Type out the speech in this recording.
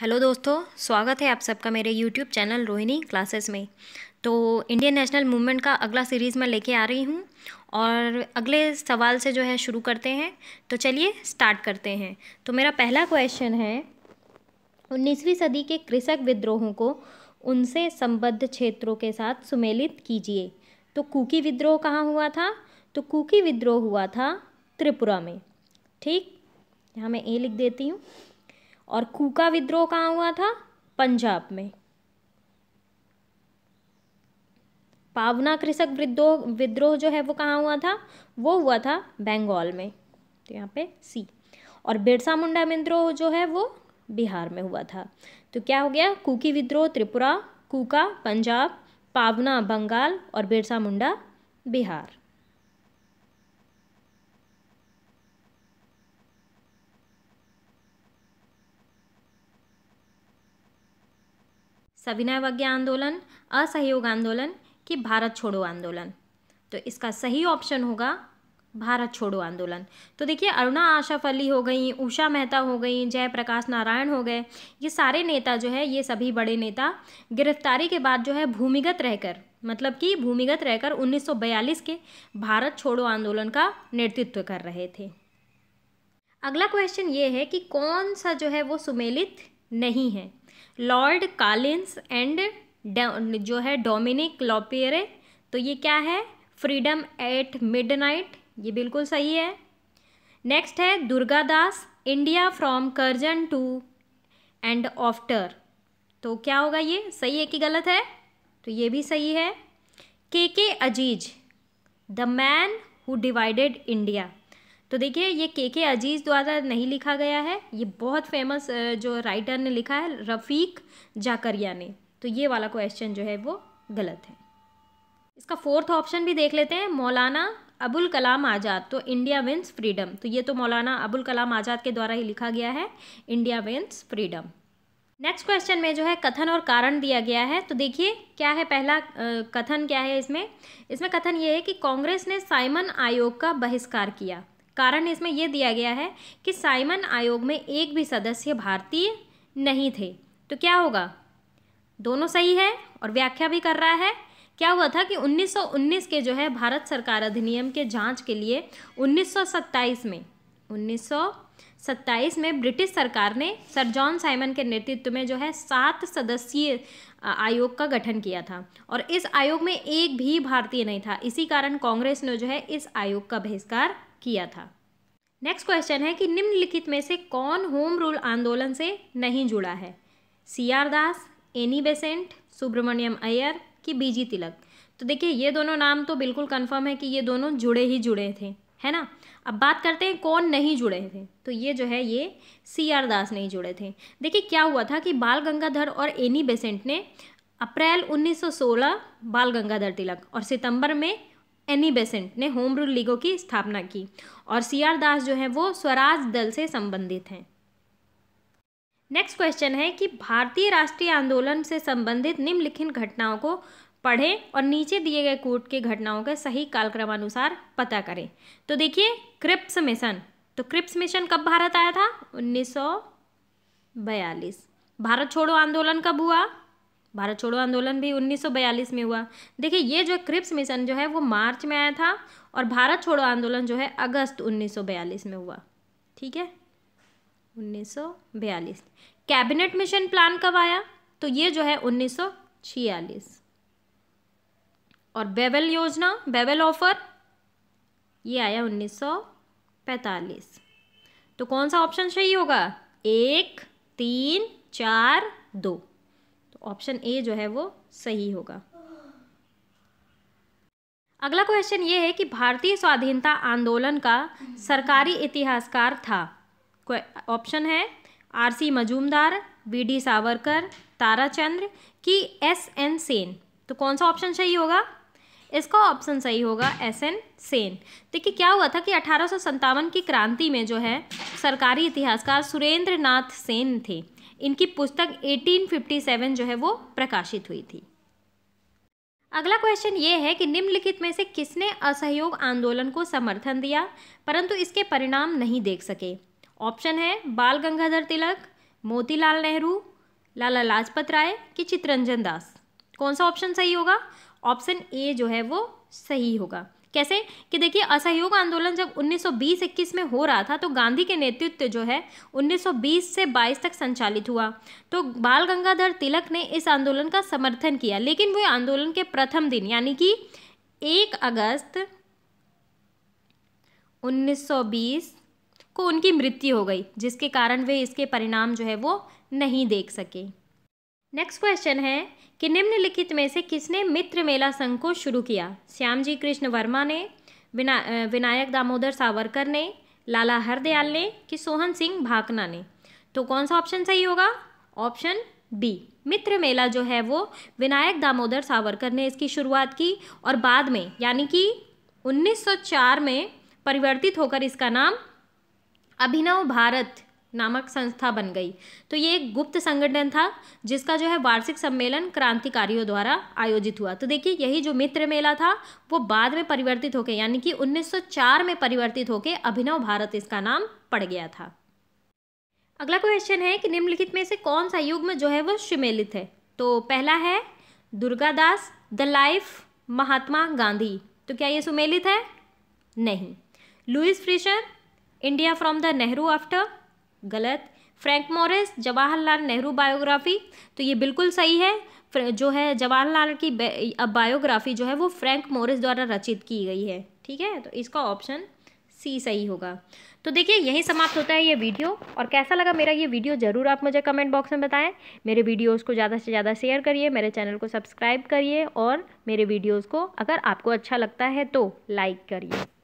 hello दोस्तों स्वागत है आप सबका मेरे यूट्यूब चैनल रोहिणी क्लासेस में तो इंडियन नेशनल मूवमेंट का अगला सीरीज़ मैं लेके आ रही हूँ और अगले सवाल से जो है शुरू करते हैं तो चलिए स्टार्ट करते हैं तो मेरा पहला क्वेश्चन है उन्नीसवीं सदी के कृषक विद्रोहों को उनसे संबद्ध क्षेत्रों के साथ सुमेलित कीजिए तो कुकी विद्रोह कहाँ हुआ था तो कुकी विद्रोह हुआ था त्रिपुरा में ठीक यहाँ मैं ए लिख देती हूँ और कूका विद्रोह कहाँ हुआ था पंजाब में पावना कृषक विद्रोह विद्रोह जो है वो कहाँ हुआ था वो हुआ था बंगाल में तो यहाँ पे सी और बिरसा मुंडा विद्रोह जो है वो बिहार में हुआ था तो क्या हो गया कुकी विद्रोह त्रिपुरा कूका पंजाब पावना बंगाल और बिरसा मुंडा बिहार सविनय अवज्ञा आंदोलन असहयोग आंदोलन कि भारत छोड़ो आंदोलन तो इसका सही ऑप्शन होगा भारत छोड़ो आंदोलन तो देखिए अरुणा आशाफ अली हो गई उषा मेहता हो गई जयप्रकाश नारायण हो गए ये सारे नेता जो है ये सभी बड़े नेता गिरफ्तारी के बाद जो है भूमिगत रहकर मतलब कि भूमिगत रहकर 1942 के भारत छोड़ो आंदोलन का नेतृत्व कर रहे थे अगला क्वेश्चन ये है कि कौन सा जो है वो सुमेलित नहीं है लॉर्ड कालिन्स एंड जो है डोमिनिक लॉपियरे तो ये क्या है फ्रीडम एट मिडनाइट ये बिल्कुल सही है नेक्स्ट है Durga Das India from Curzon to and after तो क्या होगा ये सही है कि गलत है तो ये भी सही है K K Aziz the man who divided India तो देखिए ये के के अजीज़ द्वारा नहीं लिखा गया है ये बहुत फेमस जो राइटर ने लिखा है रफ़ीक जाकरिया ने तो ये वाला क्वेश्चन जो है वो गलत है इसका फोर्थ ऑप्शन भी देख लेते हैं मौलाना अबुल कलाम आज़ाद तो इंडिया विंस फ्रीडम तो ये तो मौलाना अबुल कलाम आज़ाद के द्वारा ही लिखा गया है India wins freedom next question में जो है कथन और कारण दिया गया है तो देखिए क्या है पहला कथन क्या है इसमें इसमें कथन ये है कि कांग्रेस ने साइमन आयोग का बहिष्कार किया कारण इसमें यह दिया गया है कि साइमन आयोग में एक भी सदस्य भारतीय नहीं थे तो क्या होगा दोनों सही है और व्याख्या भी कर रहा है क्या हुआ था कि 1919 के जो है भारत सरकार अधिनियम के जांच के लिए 1927 में 1927 में ब्रिटिश सरकार ने सर जॉन साइमन के नेतृत्व में जो है सात सदस्यीय आयोग का गठन किया था और इस आयोग में एक भी भारतीय नहीं था इसी कारण कांग्रेस ने जो है इस आयोग का बहिष्कार किया था नेक्स्ट क्वेश्चन है कि निम्नलिखित में से कौन होम रूल आंदोलन से नहीं जुड़ा है C R Das Annie Besant Subramaniam Iyer की बीजी तिलक तो देखिए ये दोनों नाम तो बिल्कुल कंफर्म है कि ये दोनों जुड़े ही जुड़े थे है ना अब बात करते हैं कौन नहीं जुड़े थे तो ये जो है ये सी आर दास नहीं जुड़े थे देखिए क्या हुआ था कि बाल गंगाधर और एनी बेसेंट ने अप्रैल 1916 बाल गंगाधर तिलक और सितंबर में एनी बेसेंट ने होम रूल लीगों की स्थापना की और सी आर दास जो है वो स्वराज दल से संबंधित हैं नेक्स्ट क्वेश्चन है कि भारतीय राष्ट्रीय आंदोलन से संबंधित निम्नलिखित घटनाओं को पढ़ें और नीचे दिए गए कोट के घटनाओं का सही कालक्रमानुसार पता करें तो देखिए क्रिप्स मिशन तो क्रिप्स मिशन कब भारत आया था 1942 भारत छोड़ो आंदोलन कब हुआ भारत छोड़ो आंदोलन भी 1942 में हुआ देखिए ये जो क्रिप्स मिशन जो है वो मार्च में आया था और भारत छोड़ो आंदोलन जो है अगस्त 1942 में हुआ ठीक है 1942 कैबिनेट मिशन प्लान कब आया तो ये जो है 1946 और बेबल योजना बेबल ऑफर ये आया 1945 तो कौन सा ऑप्शन सही होगा एक तीन चार दो ऑप्शन ए जो है वो सही होगा अगला क्वेश्चन ये है कि भारतीय स्वाधीनता आंदोलन का सरकारी इतिहासकार था ऑप्शन है R C Majumdar B D Savarkar Tarachandra की एस एन सेन तो कौन सा ऑप्शन सही होगा इसका ऑप्शन सही होगा एस एन सेन देखिए क्या हुआ था कि अठारह की क्रांति में जो है सरकारी इतिहासकार सुरेंद्र नाथ सेन थे इनकी पुस्तक 1857 जो है वो प्रकाशित हुई थी अगला क्वेश्चन ये है कि निम्नलिखित में से किसने असहयोग आंदोलन को समर्थन दिया परंतु इसके परिणाम नहीं देख सके ऑप्शन है बाल गंगाधर तिलक मोतीलाल नेहरू लाला लाजपत राय कि चित्रंजन दास कौन सा ऑप्शन सही होगा ऑप्शन ए जो है वो सही होगा कैसे कि देखिए असहयोग आंदोलन जब 1920-21 में हो रहा था तो गांधी के नेतृत्व जो है 1920 से 22 तक संचालित हुआ तो बाल गंगाधर तिलक ने इस आंदोलन का समर्थन किया लेकिन वो आंदोलन के प्रथम दिन यानी कि एक अगस्त 1920 को उनकी मृत्यु हो गई जिसके कारण वे इसके परिणाम जो है वो नहीं देख सके नेक्स्ट क्वेश्चन है कि निम्नलिखित में से किसने मित्र मेला संघ को शुरू किया श्याम जी कृष्ण वर्मा ने विना विनायक दामोदर सावरकर ने लाला हरदयाल ने कि सोहन सिंह भाकना ने तो कौन सा ऑप्शन सही होगा ऑप्शन बी मित्र मेला जो है वो विनायक दामोदर सावरकर ने इसकी शुरुआत की और बाद में यानी कि 1904 में परिवर्तित होकर इसका नाम अभिनव भारत नामक संस्था बन गई तो ये एक गुप्त संगठन था जिसका जो है वार्षिक सम्मेलन क्रांतिकारियों द्वारा आयोजित हुआ तो देखिए यही जो मित्र मेला था वो बाद में परिवर्तित होकर यानी कि 1904 में परिवर्तित होकर अभिनव भारत इसका नाम पड़ गया था अगला क्वेश्चन है कि निम्नलिखित में से कौन सा युग्म जो है वो सुमेलित है तो पहला है दुर्गादास द लाइफ महात्मा गांधी तो क्या ये सुमेलित है नहीं Louis Fischer India from the Nehru after गलत Frank Moraes Jawaharlal Nehru biography तो ये बिल्कुल सही है जो है जवाहरलाल की बायोग्राफी जो है वो फ्रैंक मॉरिस द्वारा रचित की गई है ठीक है तो इसका ऑप्शन सी सही होगा तो देखिए यही समाप्त होता है ये वीडियो और कैसा लगा मेरा ये वीडियो ज़रूर आप मुझे कमेंट बॉक्स में बताएं मेरे वीडियोस को ज़्यादा से ज़्यादा शेयर करिए मेरे चैनल को सब्सक्राइब करिए और मेरे वीडियोस को अगर आपको अच्छा लगता है तो लाइक करिए